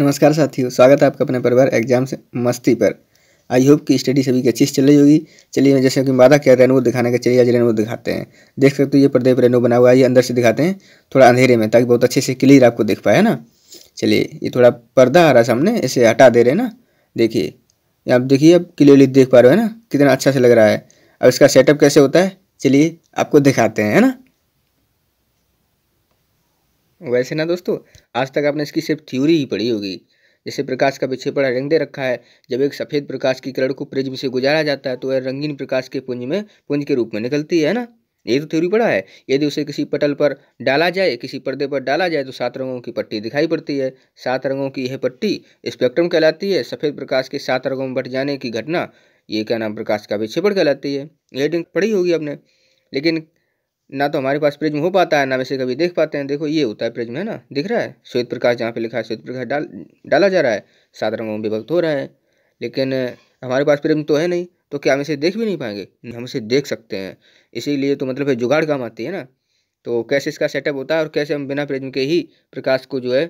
नमस्कार साथियों स्वागत है आपका अपने परिवार एग्जाम से मस्ती पर आई होप कि स्टडी सभी की अच्छी चल रही होगी चलिए जैसे कि वादा किया रेनबो दिखाने का चलिए आज रेनबो दिखाते हैं देख सकते हो तो ये पर्दे पर रेनबो बना हुआ है ये अंदर से दिखाते हैं थोड़ा अंधेरे में ताकि बहुत अच्छे से क्लियर आपको दिख पाए ना चलिए ये थोड़ा पर्दा आ रहा सामने इसे हटा दे रहे हैं ना देखिए आप देखिए अब क्लियरली देख पा रहे हो ना कितना अच्छा से लग रहा है अब इसका सेटअप कैसे होता है चलिए आपको दिखाते हैं है ना वैसे ना दोस्तों आज तक आपने इसकी सिर्फ थ्योरी ही पढ़ी होगी जैसे प्रकाश का पीछे पड़ा रंग दे रखा है जब एक सफ़ेद प्रकाश की किरण को प्रिज्म से गुजारा जाता है तो वह रंगीन प्रकाश के पुंज में पुंज के रूप में निकलती है ना ये तो थ्योरी पड़ा है यदि उसे किसी पटल पर डाला जाए किसी पर्दे पर डाला जाए तो सात रंगों की पट्टी दिखाई पड़ती है सात रंगों की यह पट्टी स्पेक्ट्रम कहलाती है सफ़ेद प्रकाश के सात रंगों में बट जाने की घटना ये क्या नाम प्रकाश का विक्षेपण कहलाती है यह पढ़ी होगी आपने लेकिन ना तो हमारे पास प्रिज्म हो पाता है ना वैसे कभी देख पाते हैं देखो ये होता है प्रिज्म है ना दिख रहा है श्वेत प्रकाश जहाँ पे लिखा है श्वेत प्रकाश डाल डाला जा रहा है सात रंगों में विभक्त हो रहा है लेकिन हमारे पास प्रिज्म तो है नहीं तो क्या हम इसे देख भी नहीं पाएंगे हम इसे देख सकते हैं इसीलिए तो मतलब जुगाड़ काम आती है ना तो कैसे इसका सेटअप होता है और कैसे हम बिना प्रिज्म के ही प्रकाश को जो है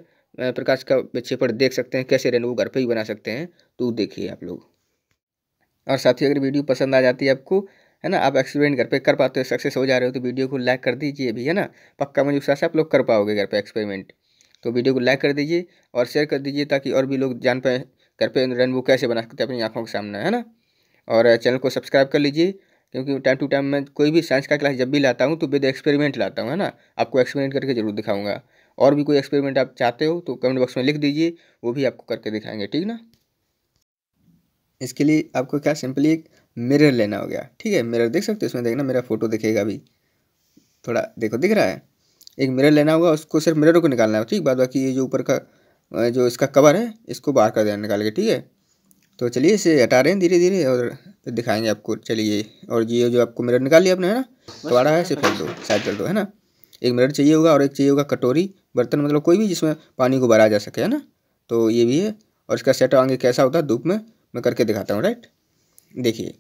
प्रकाश का विक्षेपण देख सकते हैं कैसे रेनबो घर पर ही बना सकते हैं तो देखिए आप लोग और साथ ही अगर वीडियो पसंद आ जाती है आपको है ना आप एक्सपेरिमेंट घर पे कर पाते हो सक्सेस हो जा रहे हो तो वीडियो को लाइक कर दीजिए भी है ना पक्का मुझे विश्वास है आप लोग कर पाओगे घर पे एक्सपेरिमेंट तो वीडियो को लाइक कर दीजिए और शेयर कर दीजिए ताकि और भी लोग जान पाए घर पर रेनबू कैसे बना सकते हैं अपनी आँखों के सामने है ना और चैनल को सब्सक्राइब कर लीजिए क्योंकि टाइम टू टाइम मैं कोई भी साइंस का क्लास जब भी लाता हूँ तो विद एक्सपेरिमेंट लाता हूँ है ना आपको एक्सपेरिमेंट करके जरूर दिखाऊंगा और भी कोई एक्सपेरिमेंट आप चाहते हो तो कमेंट बॉक्स में लिख दीजिए वो भी आपको करके दिखाएंगे ठीक ना इसके लिए आपको क्या सिंपली एक मिरर लेना हो गया ठीक है मिरर देख सकते हो इसमें देखना मेरा फोटो दिखेगा अभी थोड़ा देखो दिख रहा है एक मिरर लेना होगा उसको सिर्फ मिरर को निकालना है ठीक बाद बाकी ये जो ऊपर का जो इसका कवर है इसको बाहर कर देना निकाल के ठीक है तो चलिए इसे हटा रहे हैं धीरे धीरे और फिर दिखाएंगे आपको चलिए और ये जो आपको मिरर निकाल लिया आपने है ना कबाड़ा है इसे दो साइड कर दो है ना एक मिरर चाहिए होगा और एक चाहिए होगा कटोरी बर्तन मतलब कोई भी जिसमें पानी को भरा जा सके है ना तो ये भी है और इसका सेट आगे कैसा होता है धूप में मैं करके दिखाता हूँ राइट देखिए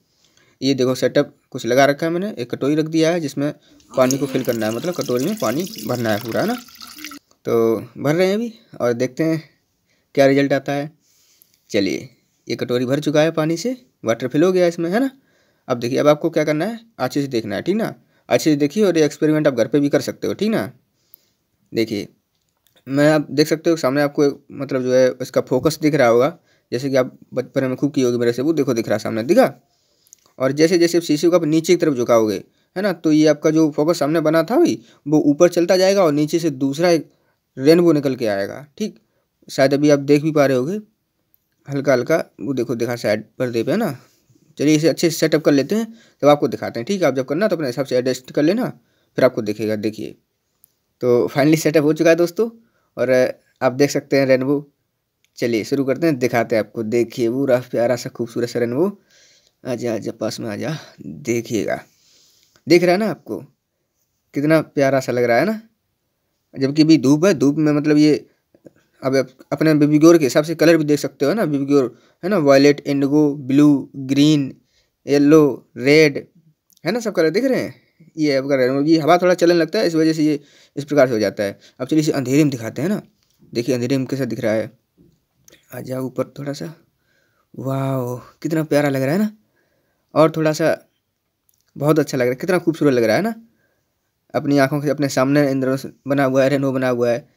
ये देखो सेटअप कुछ लगा रखा है मैंने एक कटोरी रख दिया है जिसमें पानी को फिल करना है मतलब कटोरी में पानी भरना है पूरा है ना तो भर रहे हैं अभी और देखते हैं क्या रिजल्ट आता है चलिए ये कटोरी भर चुका है पानी से वाटर फिल हो गया इसमें है ना अब देखिए अब आपको क्या करना है अच्छे से देखना है ठीक ना अच्छे से देखिए और ये एक्सपेरिमेंट आप घर पर भी कर सकते हो ठीक ना देखिए मैं आप देख सकते हो सामने आपको मतलब जो है इसका फोकस दिख रहा होगा जैसे कि आप बचपन में खूब की होगी मेरे से वो देखो दिख रहा है सामने दिखा और जैसे जैसे आप शीशे को आप नीचे की तरफ झुकाओगे है ना तो ये आपका जो फोकस सामने बना था वही वो ऊपर चलता जाएगा और नीचे से दूसरा एक रेनबो निकल के आएगा ठीक शायद अभी आप देख भी पा रहे होगे हल्का हल्का वो देखो दिखा साइड पर दे पे है ना चलिए इसे अच्छे से सेटअप कर लेते हैं तब आपको दिखाते हैं ठीक है आप जब करना तो अपने हिसाब से एडजस्ट कर लेना फिर आपको दिखेगा देखिए तो फाइनली सेटअप हो चुका है दोस्तों और आप देख सकते हैं रेनबो चलिए शुरू करते हैं दिखाते हैं आपको देखिए वो रफ प्यारा सा खूबसूरत सा रन वो आ आजा पास में जा देखिएगा देख रहा है ना आपको कितना प्यारा सा लग रहा है ना जबकि अभी धूप है धूप में मतलब ये अब अपने बेबीगोर के हिसाब से कलर भी देख सकते हो ना बेबीगोर है ना violet indigo blue green yellow red है ना सब कलर देख रहे हैं ये अब कर ये हवा थोड़ा चलने लगता है इस वजह से ये इस प्रकार से हो जाता है अब चलिए इसे अंधेरे में दिखाते हैं ना देखिए अंधेरे में कैसा दिख रहा है आ जाओ ऊपर थोड़ा सा वाह कितना प्यारा लग रहा है ना और थोड़ा सा बहुत अच्छा लग रहा है कितना खूबसूरत लग रहा है ना अपनी आँखों के अपने सामने इंद्र बना हुआ है रेनो बना हुआ है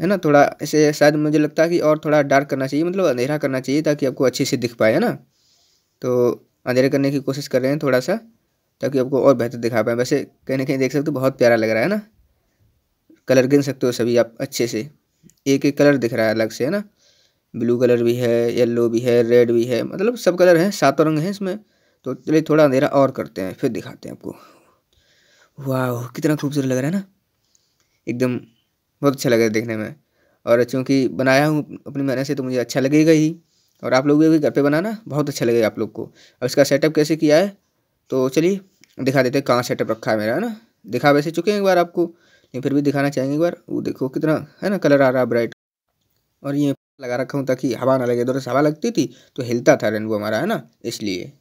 है ना थोड़ा इसे शायद मुझे लगता है कि और थोड़ा डार्क करना चाहिए मतलब अंधेरा करना चाहिए ताकि आपको अच्छे से दिख पाए है ना तो अंधेरा करने की कोशिश कर रहे हैं थोड़ा सा ताकि आपको और बेहतर दिखा पाए वैसे कहीं ना कहीं देख सकते हो बहुत प्यारा लग रहा है ना कलर गिन सकते हो सभी आप अच्छे से एक एक कलर दिख रहा है अलग से है ना ब्लू कलर भी है येलो भी है रेड भी है मतलब सब कलर हैं सातों रंग हैं इसमें तो चलिए थोड़ा अंधेरा और करते हैं फिर दिखाते हैं आपको वाह कितना खूबसूरत लग रहा है ना एकदम बहुत अच्छा लग रहा है देखने में और चूँकि बनाया हूँ अपनी मेहनत से तो मुझे अच्छा लगेगा ही और आप लोग भी घर पे बनाना बहुत अच्छा लगेगा आप लोग को अब इसका सेटअप कैसे किया है तो चलिए दिखा देते हैं कहाँ सेटअप रखा है मेरा है ना दिखा वैसे चुके हैं एक बार आपको लेकिन फिर भी दिखाना चाहेंगे एक बार वो देखो कितना है ना कलर आ रहा है ब्राइट और ये लगा रखा हूँ ताकि हवा ना लगे इधर से हवा लगती थी तो हिलता था रेनबो हमारा है ना इसलिए